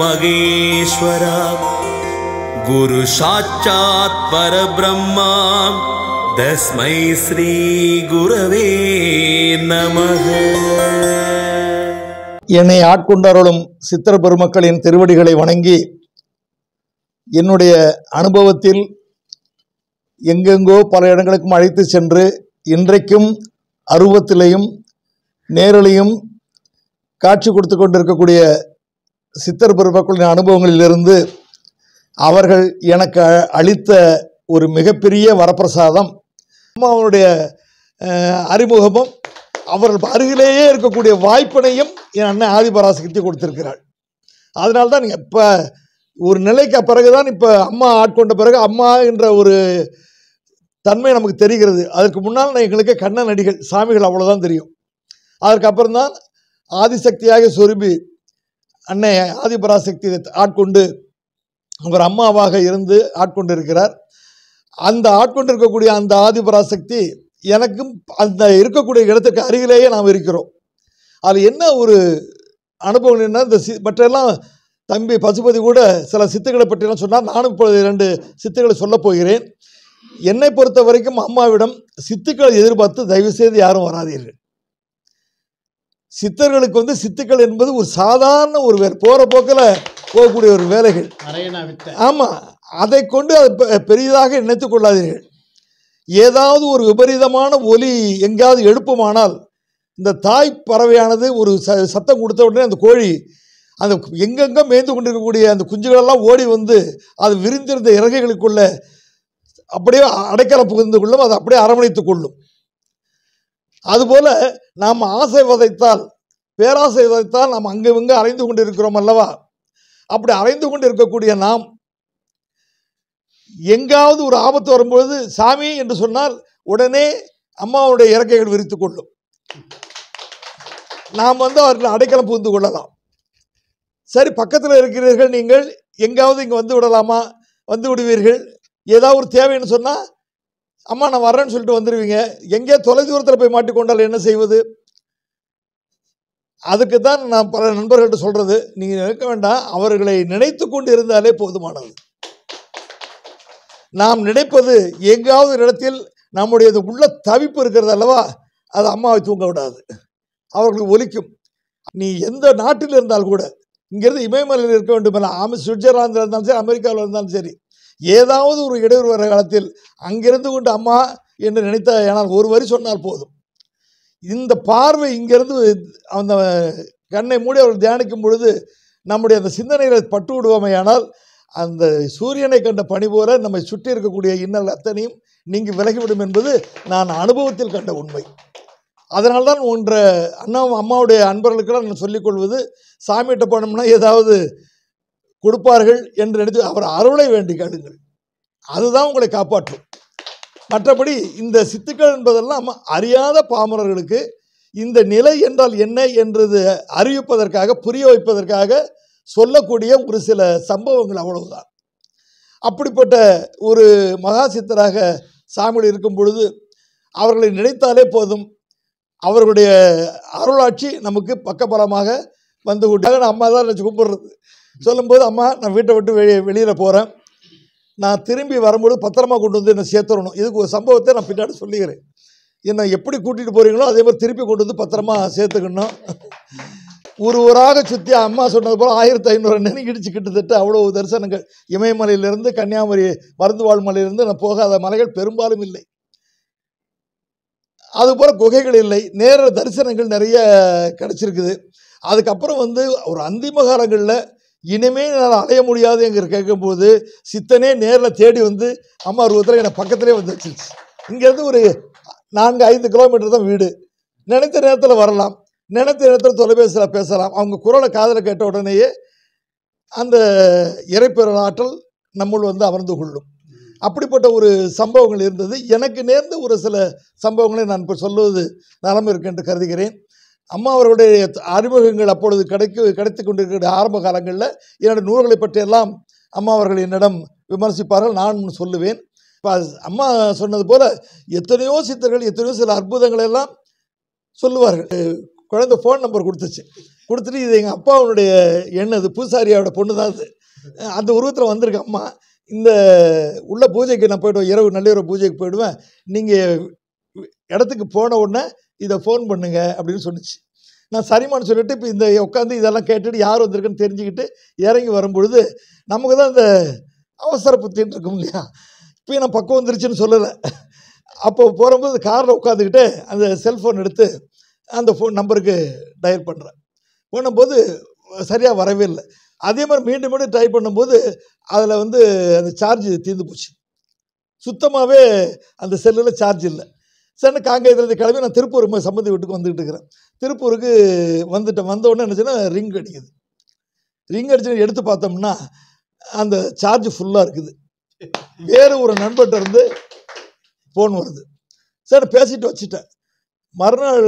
மகேஸ்வரா குரு சாட்சாத் பர பிரம்மா தஸ்மை ஸ்ரீ குருவே நம என்னை ஆட்கொண்டருளும் சித்திர பெருமக்களின் திருவடிகளை வணங்கி என்னுடைய அனுபவத்தில் எங்கெங்கோ பல இடங்களுக்கும் அழைத்து சென்று இன்றைக்கும் அருவத்திலையும் நேரலையும் காட்சி கொடுத்து கொண்டிருக்கக்கூடிய சித்தர் பெருமக்களின் அனுபவங்களிலிருந்து அவர்கள் எனக்கு அளித்த ஒரு மிகப்பெரிய வரப்பிரசாதம் அம்மாவுடைய அறிமுகமும் அவர்கள் அருகிலேயே இருக்கக்கூடிய வாய்ப்பினையும் என் அண்ணன் ஆதிபராசக்தி கொடுத்திருக்கிறாள் அதனால தான் இப்போ ஒரு நிலைக்கு பிறகு தான் இப்போ அம்மா ஆட்கொண்ட பிறகு அம்மா என்ற ஒரு தன்மை நமக்கு தெரிகிறது அதற்கு முன்னால் எங்களுக்கு கண்ண நடிகள் சாமிகள் அவ்வளோதான் தெரியும் அதற்கப்புறம்தான் ஆதிசக்தியாக சொருபி அன்னை ஆதிபராசக்தி ஆட்கொண்டு அவர் அம்மாவாக இருந்து ஆட்கொண்டிருக்கிறார் அந்த ஆட்கொண்டு இருக்கக்கூடிய அந்த ஆதிபராசக்தி எனக்கும் அந்த இருக்கக்கூடிய இடத்துக்கு அருகிலேயே நாம் இருக்கிறோம் அதில் என்ன ஒரு அனுபவம் என்ன இந்த சி மற்றெல்லாம் தம்பி பசுபதி கூட சில சித்துக்களை பற்றிலாம் சொன்னால் நானும் இப்பொழுது இரண்டு சித்துக்களை சொல்லப் போகிறேன் என்னை பொறுத்த வரைக்கும் அம்மாவிடம் சித்துக்களை எதிர்பார்த்து தயவுசெய்து யாரும் வராதீர்கள் சித்தர்களுக்கு வந்து சித்துக்கள் என்பது ஒரு சாதாரண ஒரு போகிற போக்கில் போகக்கூடிய ஒரு வேலைகள் ஆமாம் அதை கொண்டு அது பெரிதாக நினைத்து கொள்ளாதீர்கள் ஏதாவது ஒரு விபரீதமான ஒலி எங்கேயாவது எழுப்புமானால் இந்த தாய் பறவையானது ஒரு ச சத்தம் கொடுத்த உடனே அந்த கோழி அந்த எங்கெங்கே மேய்ந்து கொண்டிருக்கக்கூடிய அந்த குஞ்சுகளெல்லாம் ஓடி வந்து அது விரிந்திருந்த இறகைகளுக்குள்ள அப்படியே அடைக்கலை புகுந்து கொள்ளும் அதை அப்படியே அரவணைத்து கொள்ளும் அதுபோல நாம் ஆசை வதைத்தால் பேராசை வதைத்தால் நாம் அங்கு இங்கு அறைந்து கொண்டு இருக்கிறோம் அல்லவா அப்படி அறைந்து கொண்டு இருக்கக்கூடிய நாம் எங்காவது ஒரு ஆபத்து வரும்பொழுது சாமி என்று சொன்னால் உடனே அம்மாவுடைய இறக்கைகள் விரித்து கொள்ளும் நாம் வந்து அவர்கள் அடைக்கலம் புகுந்து கொள்ளலாம் சரி பக்கத்தில் இருக்கிறீர்கள் நீங்கள் எங்காவது இங்கே வந்து விடலாமா வந்து விடுவீர்கள் ஏதாவது ஒரு தேவைன்னு சொன்னால் அம்மா நான் வரேன்னு சொல்லிட்டு வந்துடுவீங்க எங்கேயோ தொலைதூரத்தில் போய் மாட்டிக்கொண்டால் என்ன செய்வது அதுக்கு தான் நான் பல நண்பர்கள்ட்ட சொல்கிறது நீங்கள் நினைக்க வேண்டாம் அவர்களை நினைத்து கொண்டு இருந்தாலே போதுமானது நாம் நினைப்பது எங்காவது இடத்தில் நம்முடைய உள்ள தவிப்பு இருக்கிறது அல்லவா அது அம்மாவை தூங்க விடாது அவர்களுக்கு ஒலிக்கும் நீ எந்த நாட்டில் இருந்தால் கூட இங்கேருந்து இமயமலையில் இருக்க வேண்டும் இல்லை ஆமி சுவிட்சர்லாந்தில் இருந்தாலும் சரி அமெரிக்காவில் இருந்தாலும் சரி ஏதாவது ஒரு இடையூறு வர காலத்தில் அங்கிருந்து கொண்டு அம்மா என்று நினைத்த ஆனால் ஒரு வரி சொன்னால் போதும் இந்த பார்வை இங்கிருந்து அந்த கண்ணை மூடி அவர்கள் தியானிக்கும் பொழுது நம்முடைய அந்த சிந்தனைகளை பட்டு விடுவோமையானால் அந்த சூரியனை கண்ட பணி போல நம்மை சுற்றி இருக்கக்கூடிய இன்னல் அத்தனையும் நீங்கி விலகிவிடும் என்பது நான் அனுபவத்தில் கண்ட உண்மை அதனால்தான் ஒன்ற அண்ணா அம்மாவுடைய அன்பர்களுக்கெல்லாம் நான் சொல்லிக்கொள்வது சாமிகிட்ட போனோம்னா ஏதாவது கொடுப்பார்கள் என்று நினைத்து அவர் அருளை வேண்டி காடுங்கள் அதுதான் உங்களை காப்பாற்றும் மற்றபடி இந்த சித்துக்கள் என்பதெல்லாம் அறியாத பாமரர்களுக்கு இந்த நிலை என்றால் என்ன என்றது அறிவிப்பதற்காக புரிய வைப்பதற்காக சொல்லக்கூடிய ஒரு சில சம்பவங்கள் அவ்வளவுதான் அப்படிப்பட்ட ஒரு மகா சித்தராக சாமிகள் இருக்கும் பொழுது அவர்களை நினைத்தாலே போதும் அவர்களுடைய அருளாட்சி நமக்கு பக்கபலமாக வந்து கொண்டு அம்மா தான் நினச்சி கும்பிட்றது சொல்லும்போது அம்மா நான் வீட்டை விட்டு வெளியே வெளியில் போகிறேன் நான் திரும்பி வரும்போது பத்திரமா கொண்டு வந்து என்னை சேர்த்துடணும் இதுக்கு ஒரு சம்பவத்தை நான் பின்னாடி சொல்லிக்கிறேன் என்னை எப்படி கூட்டிகிட்டு போகிறீங்களோ அதே மாதிரி திருப்பி கொண்டு வந்து பத்திரமா சேர்த்துக்கணும் ஒரு ஊராக சுற்றி அம்மா சொன்னது போல் ஆயிரத்தி ஐநூறு நெருங்கிடுச்சு கிட்டத்தட்ட அவ்வளோ தரிசனங்கள் இமயமலையிலேருந்து கன்னியாகுமரி மருந்துவாழ் மலையிலிருந்து நான் போகாத மலைகள் பெரும்பாலும் இல்லை அதுபோல் குகைகள் இல்லை நேர தரிசனங்கள் நிறைய கிடச்சிருக்குது அதுக்கப்புறம் வந்து ஒரு அந்திம காலங்களில் இனிமே என்னால் அலைய முடியாது எங்கிற கேட்கும்போது சித்தனே நேரில் தேடி வந்து அம்மா ரூபத்தில் என்னை பக்கத்துலேயே வந்து வச்சிருச்சு இங்கேருந்து ஒரு நான்கு ஐந்து கிலோமீட்டர் தான் வீடு நினைத்த நேரத்தில் வரலாம் நினைத்த நேரத்தில் தொலைபேசியில் பேசலாம் அவங்க குரலை காதில் கேட்ட உடனேயே அந்த ஆற்றல் நம்முள் வந்து அமர்ந்து கொள்ளும் அப்படிப்பட்ட ஒரு சம்பவங்கள் இருந்தது எனக்கு நேர்ந்த ஒரு சில சம்பவங்களை நான் இப்போ சொல்லுவது நலம் இருக்கு என்று கருதுகிறேன் அம்மா அவர்களுடைய அறிமுகங்கள் அப்பொழுது கிடைக்க கிடைத்து கொண்டிருக்கிற ஆரம்ப காலங்களில் என்னுடைய நூல்களை பற்றியெல்லாம் அம்மா அவர்கள் என்னிடம் விமர்சிப்பார்கள் நான் சொல்லுவேன் இப்போ அம்மா சொன்னது போல் எத்தனையோ சித்தர்கள் எத்தனையோ சில அற்புதங்கள் எல்லாம் சொல்லுவார்கள் குழந்த ஃபோன் நம்பர் கொடுத்துச்சு கொடுத்துட்டு இது எங்கள் அப்பாவுடைய எண்ணம் அது பூசாரியாவோட பொண்ணு தான் அது அந்த உருவத்தில் வந்திருக்கு அம்மா இந்த உள்ள பூஜைக்கு நான் போய்டுவேன் இரவு நள்ளிரவு பூஜைக்கு போயிடுவேன் நீங்கள் இடத்துக்கு போன உடனே இதை ஃபோன் பண்ணுங்க அப்படின்னு சொன்னிச்சு நான் சரிமான்னு சொல்லிட்டு இப்போ இந்த உட்காந்து இதெல்லாம் கேட்டுட்டு யார் வந்திருக்குன்னு தெரிஞ்சுக்கிட்டு இறங்கி வரும்பொழுது நமக்கு தான் இந்த அவசர புத்தின் இருக்கும் இல்லையா இப்போ நான் பக்கம் வந்துருச்சுன்னு சொல்லலை அப்போ போகிறபோது காரில் உட்காந்துக்கிட்டு அந்த செல்ஃபோன் எடுத்து அந்த ஃபோன் நம்பருக்கு டயல் பண்ணுறேன் போனும்போது சரியாக வரவே இல்லை அதே மாதிரி மீண்டும் மீண்டும் ட்ரை பண்ணும்போது அதில் வந்து அந்த சார்ஜ் தீர்ந்து போச்சு சுத்தமாகவே அந்த செல்லில் சார்ஜ் இல்லை சென்னை காங்கேயத்துலேருந்து கிளம்பி நான் திருப்பூர் சம்மந்தி வீட்டுக்கு வந்துகிட்டு இருக்கிறேன் திருப்பூருக்கு வந்துட்டேன் வந்தோடனே என்னச்சுன்னா ரிங் அடிக்குது ரிங் அடிச்சு எடுத்து பார்த்தோம்னா அந்த சார்ஜ் ஃபுல்லாக இருக்குது வேறு ஒரு நண்பர்கிட்ட இருந்து ஃபோன் வருது சார் பேசிட்டு வச்சுட்டேன் மறுநாள்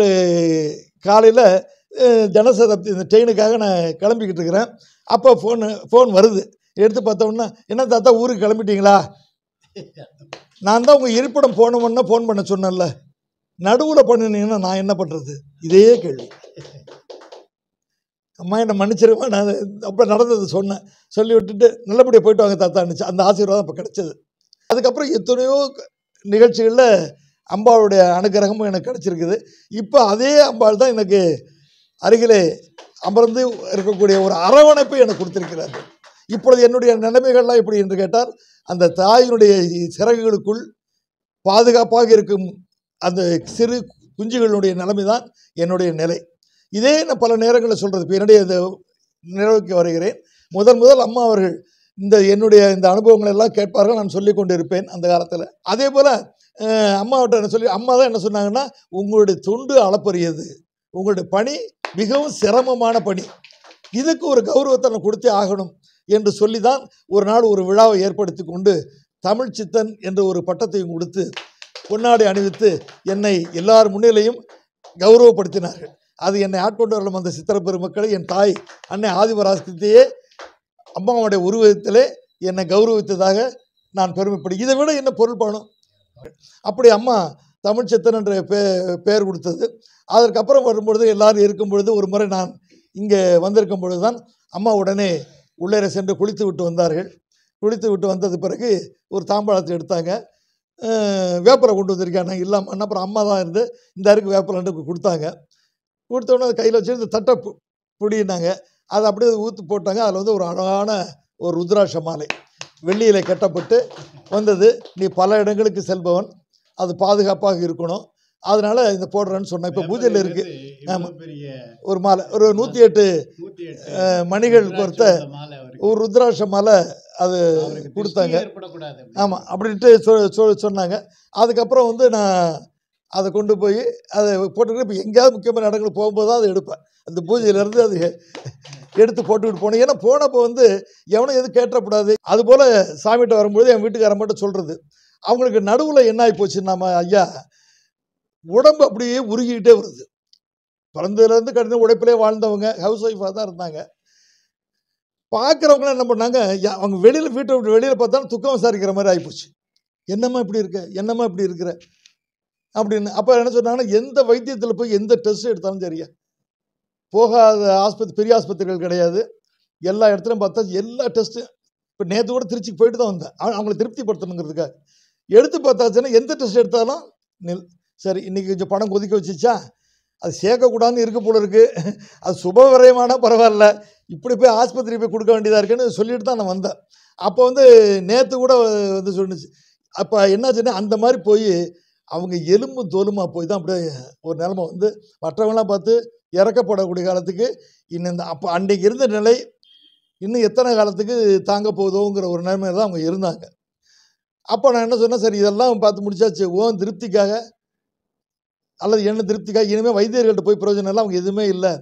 காலையில் ஜனசதாப்தி இந்த ட்ரெயினுக்காக நான் கிளம்பிக்கிட்டு இருக்கிறேன் அப்போ ஃபோனு ஃபோன் வருது எடுத்து பார்த்தோம்னா என்ன தாத்தா ஊருக்கு கிளம்பிட்டீங்களா நான் தான் உங்கள் இருப்பிடம் போனவொன்னே ஃபோன் பண்ண சொன்னேன்ல நடுவில் பண்ணினீங்கன்னா நான் என்ன பண்ணுறது இதே கேள்வி அம்மா என்னை மன்னிச்சிருமா நான் அப்போ நடந்தது சொன்னேன் சொல்லி விட்டுட்டு நல்லபடியாக போயிட்டு வாங்க தாத்தான்னுச்சு அந்த ஆசீர்வாதம் அப்போ கிடச்சிது அதுக்கப்புறம் எத்தனையோ நிகழ்ச்சிகளில் அம்பாளுடைய அனுகிரகமும் எனக்கு கிடச்சிருக்குது இப்போ அதே அம்பாள் தான் எனக்கு அருகிலே அமர்ந்து இருக்கக்கூடிய ஒரு அரவணைப்பை எனக்கு கொடுத்துருக்கிறார் இப்பொழுது என்னுடைய நிலைமைகள்லாம் எப்படி என்று கேட்டால் அந்த தாயினுடைய சிறகுகளுக்குள் பாதுகாப்பாக இருக்கும் அந்த சிறு குஞ்சுகளுடைய நிலைமை தான் என்னுடைய நிலை இதே நான் பல நேரங்களில் சொல்கிறது இப்போ என்னுடைய இந்த நிலவுக்கு வருகிறேன் முதன் முதல் அம்மா அவர்கள் இந்த என்னுடைய இந்த அனுபவங்கள் எல்லாம் கேட்பார்கள் நான் சொல்லி கொண்டு இருப்பேன் அந்த காலத்தில் அதே போல் அம்மாவிட்ட என்ன சொல்லி அம்மா தான் என்ன சொன்னாங்கன்னா உங்களுடைய தொண்டு அளப்பரியது உங்களுடைய பணி மிகவும் சிரமமான பணி இதுக்கு ஒரு கௌரவத்தை நான் கொடுத்தே ஆகணும் என்று சொல்லி தான் ஒரு நாள் ஒரு விழாவை ஏற்படுத்தி கொண்டு தமிழ் சித்தன் என்ற ஒரு பட்டத்தையும் கொடுத்து பொன்னாடை அணிவித்து என்னை எல்லார் முன்னிலையும் கௌரவப்படுத்தினார்கள் அது என்னை ஆட்கொண்டு வரலும் அந்த சித்திர பெருமக்களை என் தாய் அன்னை ஆதிபராசத்தையே அம்மாவுடைய உருவத்திலே என்னை கௌரவித்ததாக நான் பெருமைப்படி இதை விட என்ன பொருள் பானும் அப்படி அம்மா தமிழ் சித்தன் என்ற பெயர் கொடுத்தது அதற்கப்புறம் வரும்பொழுது எல்லாரும் இருக்கும் பொழுது ஒரு முறை நான் இங்கே வந்திருக்கும் பொழுது தான் அம்மா உடனே உள்ளே சென்று குளித்து விட்டு வந்தார்கள் குளித்து விட்டு வந்தது பிறகு ஒரு தாம்பாளத்தை எடுத்தாங்க வேப்பரை கொண்டு வந்திருக்காங்க இல்லாமல் அப்புறம் அம்மா தான் இருந்து இந்த அருக்கு வேப்பரன்ட்டு கொடுத்தாங்க கொடுத்தோடனே கையில் வச்சுருந்து தட்டை பிடினாங்க அதை அப்படியே ஊற்று போட்டாங்க அதில் வந்து ஒரு அழகான ஒரு ருத்ராட்ச மாலை வெள்ளியில் கட்டப்பட்டு வந்தது நீ பல இடங்களுக்கு செல்பவன் அது பாதுகாப்பாக இருக்கணும் அதனால இந்த போடுறேன்னு சொன்னேன் இப்போ பூஜையில் இருக்கு ஆமாம் ஒரு மாலை ஒரு நூற்றி எட்டு மணிகள் பொறுத்த ஒரு ருத்ராட்ச மாலை அது கொடுத்தாங்க ஆமாம் அப்படின்ட்டு சொன்னாங்க அதுக்கப்புறம் வந்து நான் அதை கொண்டு போய் அதை போட்டுக்கிட்டு இப்போ எங்கேயாவது முக்கியமான இடங்களுக்கு போகும்போது தான் அதை எடுப்பேன் அந்த பூஜையிலேருந்து அது எடுத்து போட்டுக்கிட்டு போனேன் ஏன்னா போனப்போ வந்து எவனும் எதுவும் கேட்டக்கூடாது அதுபோல் சாமிகிட்ட வரும்பொழுது என் வீட்டுக்காரன் மட்டும் சொல்கிறது அவங்களுக்கு நடுவில் என்ன ஆகி போச்சு நம்ம ஐயா உடம்பு அப்படியே உருகிக்கிட்டே வருது பிறந்ததுலேருந்து கடந்த உடைப்பிலே வாழ்ந்தவங்க ஹவுஸ் ஒய்ஃபாக தான் இருந்தாங்க பார்க்குறவங்களாம் என்ன பண்ணாங்க அவங்க வெளியில் வீட்டை விட்டு வெளியில் பார்த்தாலும் துக்கம் விசாரிக்கிற மாதிரி ஆகிப்போச்சு என்னம்மா இப்படி இருக்க என்னம்மா இப்படி இருக்கிற அப்படின்னு அப்போ என்ன சொன்னாங்கன்னா எந்த வைத்தியத்தில் போய் எந்த டெஸ்ட் எடுத்தாலும் சரியா போகாத ஆஸ்பத்திரி பெரிய ஆஸ்பத்திரிகள் கிடையாது எல்லா இடத்துலையும் பார்த்தா எல்லா டெஸ்ட்டும் இப்போ நேற்று கூட திருச்சிக்கு போயிட்டு தான் வந்தேன் அவங்களை திருப்திப்படுத்தணுங்கிறதுக்காக எடுத்து பார்த்தாச்சுன்னா எந்த டெஸ்ட் எடுத்தாலும் நில் சரி இன்றைக்கி கொஞ்சம் பணம் கொதிக்க வச்சிச்சா அது சேர்க்கக்கூடாதுன்னு இருக்க போல இருக்குது அது சுபவிரயமானா பரவாயில்ல இப்படி போய் ஆஸ்பத்திரி போய் கொடுக்க வேண்டியதாக இருக்குன்னு சொல்லிட்டு தான் நான் வந்தேன் அப்போ வந்து நேற்று கூட வந்து சொன்னிச்சு அப்போ என்னாச்சுன்னா அந்த மாதிரி போய் அவங்க எலும்பு தோலுமா போய் தான் அப்படியே ஒரு நிலமை வந்து மற்றவங்களாம் பார்த்து இறக்கப்படக்கூடிய காலத்துக்கு இன்னும் இந்த அப்போ அன்றைக்கு இருந்த நிலை இன்னும் எத்தனை காலத்துக்கு தாங்க போகுதோங்கிற ஒரு நிலைமையில் தான் அவங்க இருந்தாங்க அப்போ நான் என்ன சொன்னேன் சரி இதெல்லாம் பார்த்து முடிச்சாச்சு ஓன் திருப்திக்காக அல்லது என்ன திருப்திக்காக இனிமேல் வைத்தியர்கள்ட்ட போய் பிரயோஜனம் இல்லை அவங்க எதுவுமே இல்லை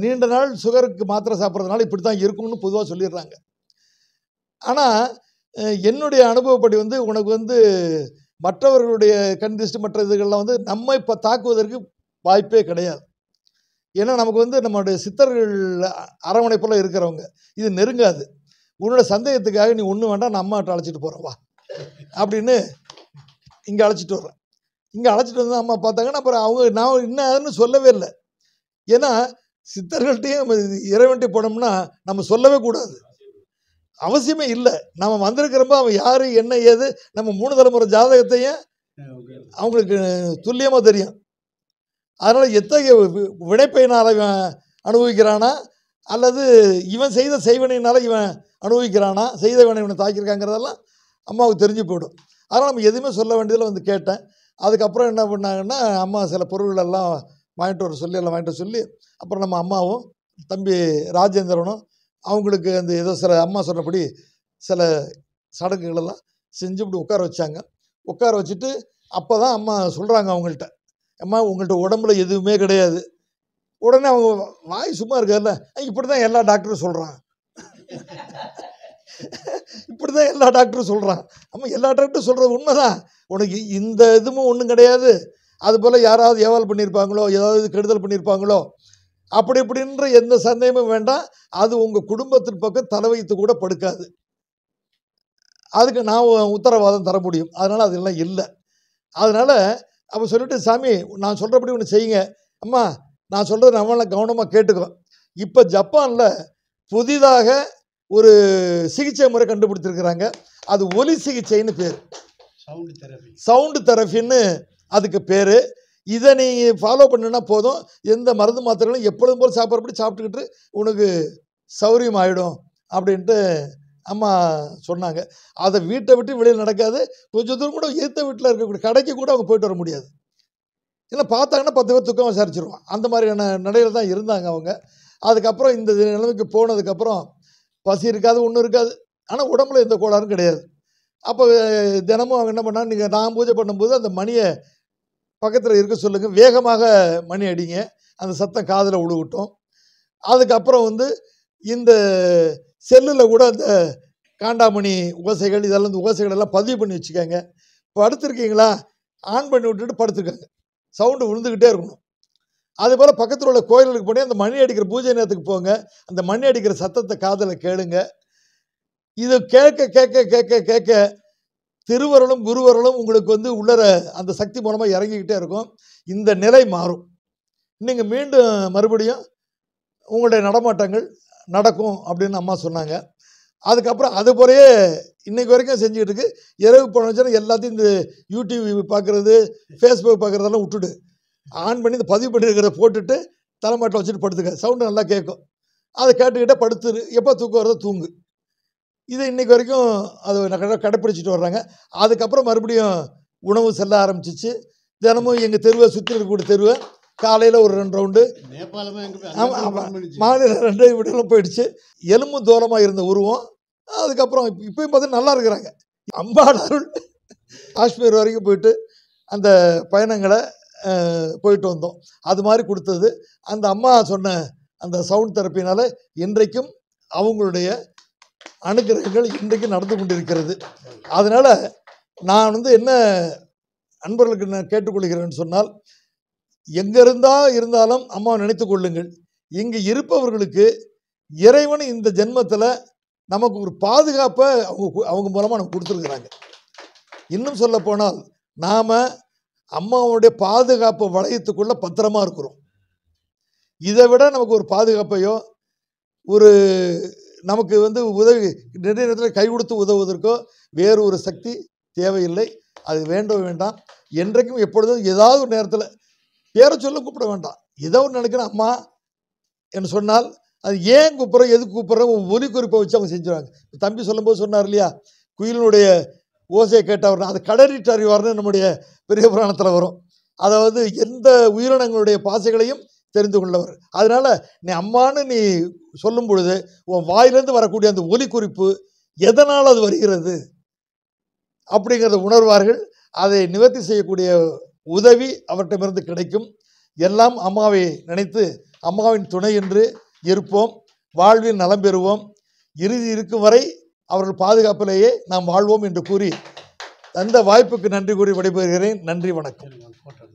நீண்ட நாள் சுகருக்கு மாத்திரை சாப்பிட்றதுனால இப்படி தான் இருக்கும்னு பொதுவாக சொல்லிடுறாங்க ஆனால் என்னுடைய அனுபவப்படி வந்து உனக்கு வந்து மற்றவர்களுடைய கண் மற்ற இதுகள்லாம் வந்து நம்ம இப்போ தாக்குவதற்கு வாய்ப்பே கிடையாது ஏன்னா நமக்கு வந்து நம்மளுடைய சித்தர்கள் அரவணைப்பெல்லாம் இருக்கிறவங்க இது நெருங்காது உன்னோட சந்தேகத்துக்காக நீ ஒன்று வேண்டாம் நம்ம அழைச்சிட்டு வா அப்படின்னு இங்கே அழைச்சிட்டு வர்றேன் இங்கே அழைச்சிட்டு வந்து அம்மா பார்த்தாங்கன்னா அப்புறம் அவங்க நான் என்ன ஆகுதுன்னு சொல்லவே இல்லை ஏன்னா சித்தர்கள்ட்டையும் நம்ம இறைவன்ட்டே போனோம்னா நம்ம சொல்லவே கூடாது அவசியமே இல்லை நம்ம வந்திருக்கிறப்ப அவன் யார் என்ன ஏது நம்ம மூணு தலைமுறை ஜாதகத்தையும் அவங்களுக்கு துல்லியமாக தெரியும் அதனால் எத்தகைய விடைப்பையினால் இவன் அனுபவிக்கிறானா அல்லது இவன் செய்த செய்வனையினால் இவன் அனுபவிக்கிறானா செய்தவனை இவனை தாக்கியிருக்காங்கிறதெல்லாம் அம்மாவுக்கு தெரிஞ்சு போயிடும் அதனால் நம்ம எதுவுமே சொல்ல வேண்டியதில் வந்து கேட்டேன் அதுக்கப்புறம் என்ன பண்ணாங்கன்னா அம்மா சில பொருள்களெல்லாம் வாங்கிட்டு வர சொல்லி எல்லாம் வாங்கிட்டு வர சொல்லி அப்புறம் நம்ம அம்மாவும் தம்பி ராஜேந்திரனும் அவங்களுக்கு அந்த ஏதோ சில அம்மா சொன்னபடி சில சடங்குகளெல்லாம் செஞ்சு இப்படி உட்கார வச்சாங்க உட்கார வச்சுட்டு அப்போ தான் அம்மா சொல்கிறாங்க அவங்கள்ட்ட அம்மா உங்கள்கிட்ட உடம்புல எதுவுமே கிடையாது உடனே அவங்க வாய் சும்மா இருக்காதுல்ல இப்படி தான் எல்லா டாக்டரும் சொல்கிறான் இப்படி தான் எல்லா டாக்டரும் சொல்கிறான் நம்ம எல்லா டாக்டரும் சொல்கிறது உண்மை தான் உனக்கு இந்த இதுவும் ஒன்றும் கிடையாது அதுபோல் யாராவது ஏவால் பண்ணியிருப்பாங்களோ ஏதாவது கெடுதல் பண்ணியிருப்பாங்களோ அப்படி இப்படின்ற எந்த சந்தேகமும் வேண்டாம் அது உங்கள் குடும்பத்தின் பக்கம் தலை வைத்து கூட படுக்காது அதுக்கு நான் உத்தரவாதம் தர முடியும் அதனால் அதெல்லாம் இல்லை அதனால் அப்போ சொல்லிட்டு சாமி நான் சொல்கிறபடி ஒன்று செய்யுங்க அம்மா நான் சொல்கிறது நம்மளால் கவனமாக கேட்டுக்கிறோம் இப்போ ஜப்பானில் புதிதாக ஒரு சிகிச்சை முறை கண்டுபிடிச்சிருக்கிறாங்க அது ஒலி சிகிச்சைன்னு பேர் சவுண்டு சவுண்டு தெரபின்னு அதுக்கு பேர் இதை நீ ஃபாலோ பண்ணினா போதும் எந்த மருந்து மாத்திரைகளும் எப்பொழுதும் போல் சாப்பிட்றப்படி சாப்பிட்டுக்கிட்டு உனக்கு சௌரியம் ஆகிடும் அப்படின்ட்டு அம்மா சொன்னாங்க அதை வீட்டை விட்டு வெளியில் நடக்காது கொஞ்சம் தூரம் கூட எதிர்த்த வீட்டில் இருக்கக்கூடிய கடைக்கு கூட அவங்க போயிட்டு வர முடியாது ஏன்னா பார்த்தாங்கன்னா பத்து பேர் துக்கம் விசாரிச்சிருவான் அந்த மாதிரியான நடையில் தான் இருந்தாங்க அவங்க அதுக்கப்புறம் இந்த நிலைமைக்கு போனதுக்கப்புறம் பசி இருக்காது ஒன்றும் இருக்காது ஆனால் உடம்புல எந்த கோளாறும் கிடையாது அப்போ தினமும் அவங்க என்ன பண்ணாங்க நீங்கள் நான் பூஜை பண்ணும்போது அந்த மணியை பக்கத்தில் இருக்க சொல்லுங்கள் வேகமாக மணி அடிங்க அந்த சத்தம் காதில் உழுகட்டும் அதுக்கப்புறம் வந்து இந்த செல்லில் கூட அந்த காண்டாமணி ஓசைகள் இதெல்லாம் இந்த ஓசைகள் எல்லாம் பதிவு பண்ணி வச்சுக்கோங்க படுத்துருக்கீங்களா ஆன் பண்ணி விட்டுட்டு படுத்துருக்காங்க சவுண்டு விழுந்துக்கிட்டே இருக்கணும் அதுபோல் பக்கத்தில் உள்ள கோயிலுக்கு போய் அந்த மணி அடிக்கிற பூஜை நேரத்துக்கு போங்க அந்த மணி அடிக்கிற சத்தத்தை காதில் கேளுங்க இது கேட்க கேட்க கேட்க கேட்க திருவருளும் குருவருளும் உங்களுக்கு வந்து உள்ளர அந்த சக்தி மூலமாக இறங்கிக்கிட்டே இருக்கும் இந்த நிலை மாறும் நீங்கள் மீண்டும் மறுபடியும் உங்களுடைய நடமாட்டங்கள் நடக்கும் அப்படின்னு அம்மா சொன்னாங்க அதுக்கப்புறம் அது போலயே இன்னைக்கு வரைக்கும் செஞ்சுக்கிட்டு இருக்கு இரவு போனச்சுன்னா எல்லாத்தையும் இந்த யூடியூப் பார்க்குறது ஃபேஸ்புக் பார்க்குறதெல்லாம் விட்டுடு ஆன் பண்ணி இந்த பதிவு பண்ணியிருக்கிறத போட்டுட்டு தலைமாட்டில் வச்சுட்டு படுத்துக்க சவுண்டு நல்லா கேட்கும் அதை கேட்டுக்கிட்டே படுத்துரு எப்போ தூக்கம் வருதோ தூங்கு இதை இன்றைக்கி வரைக்கும் அது கடைப்பிடிச்சிட்டு வர்றாங்க அதுக்கப்புறம் மறுபடியும் உணவு செல்ல ஆரம்பிச்சிச்சு தினமும் எங்கள் தெருவை சுற்றி இருக்கக்கூடிய தெருவை காலையில் ஒரு ரெண்டு ரவுண்டு மாநில ரெண்டு விடலாம் போயிடுச்சு எலும்பு தூரமாக இருந்த உருவம் அதுக்கப்புறம் இப்போ இப்பயும் பார்த்தீங்கன்னா நல்லா இருக்கிறாங்க அம்பாடருள் அருள் காஷ்மீர் வரைக்கும் போயிட்டு அந்த பயணங்களை போயிட்டு வந்தோம் அது மாதிரி கொடுத்தது அந்த அம்மா சொன்ன அந்த சவுண்ட் தெரப்பினால் இன்றைக்கும் அவங்களுடைய அனுகிரகங்கள் இன்றைக்கும் நடந்து கொண்டிருக்கிறது அதனால் நான் வந்து என்ன அன்பர்களுக்கு நான் கேட்டுக்கொள்கிறேன்னு சொன்னால் எங்கே இருந்தால் இருந்தாலும் அம்மா நினைத்து கொள்ளுங்கள் இங்கே இருப்பவர்களுக்கு இறைவன் இந்த ஜென்மத்தில் நமக்கு ஒரு பாதுகாப்பை அவங்க அவங்க மூலமாக நமக்கு கொடுத்துருக்குறாங்க இன்னும் சொல்லப்போனால் நாம் அம்மாவுடைய பாதுகாப்பு வளையத்துக்குள்ளே பத்திரமா இருக்கிறோம் இதை விட நமக்கு ஒரு பாதுகாப்பையோ ஒரு நமக்கு வந்து உதவி நிறைய நேரத்தில் கை கொடுத்து உதவுவதற்கோ வேறு ஒரு சக்தி தேவையில்லை அது வேண்டும் வேண்டாம் என்றைக்கும் எப்பொழுதும் ஏதாவது ஒரு நேரத்தில் பேரை சொல்ல கூப்பிட வேண்டாம் ஏதோ ஒன்று நினைக்கிறேன் அம்மா என்று சொன்னால் அது ஏன் கூப்பிட்றோம் எதுக்கு கூப்பிட்றோம் ஒலி குறிப்பை வச்சு அவங்க செஞ்சுருவாங்க தம்பி சொல்லும்போது சொன்னார் இல்லையா குயிலினுடைய ஓசையை கேட்டவர் அதை கடறிட்டு அறிவார்னு நம்முடைய பெரிய புராணத்தில் வரும் அதாவது எந்த உயிரினங்களுடைய பாசைகளையும் தெரிந்து கொண்டவர் அதனால் நீ அம்மானு நீ சொல்லும் பொழுது உன் வாயிலேருந்து வரக்கூடிய அந்த ஒலி குறிப்பு எதனால் அது வருகிறது அப்படிங்கிறத உணர்வார்கள் அதை நிவர்த்தி செய்யக்கூடிய உதவி அவர்கிட்டமிருந்து கிடைக்கும் எல்லாம் அம்மாவை நினைத்து அம்மாவின் துணை என்று இருப்போம் வாழ்வில் நலம் பெறுவோம் இறுதி இருக்கும் வரை அவர்கள் பாதுகாப்பிலேயே நாம் வாழ்வோம் என்று கூறி அந்த வாய்ப்புக்கு நன்றி கூறி விடைபெறுகிறேன் நன்றி வணக்கம்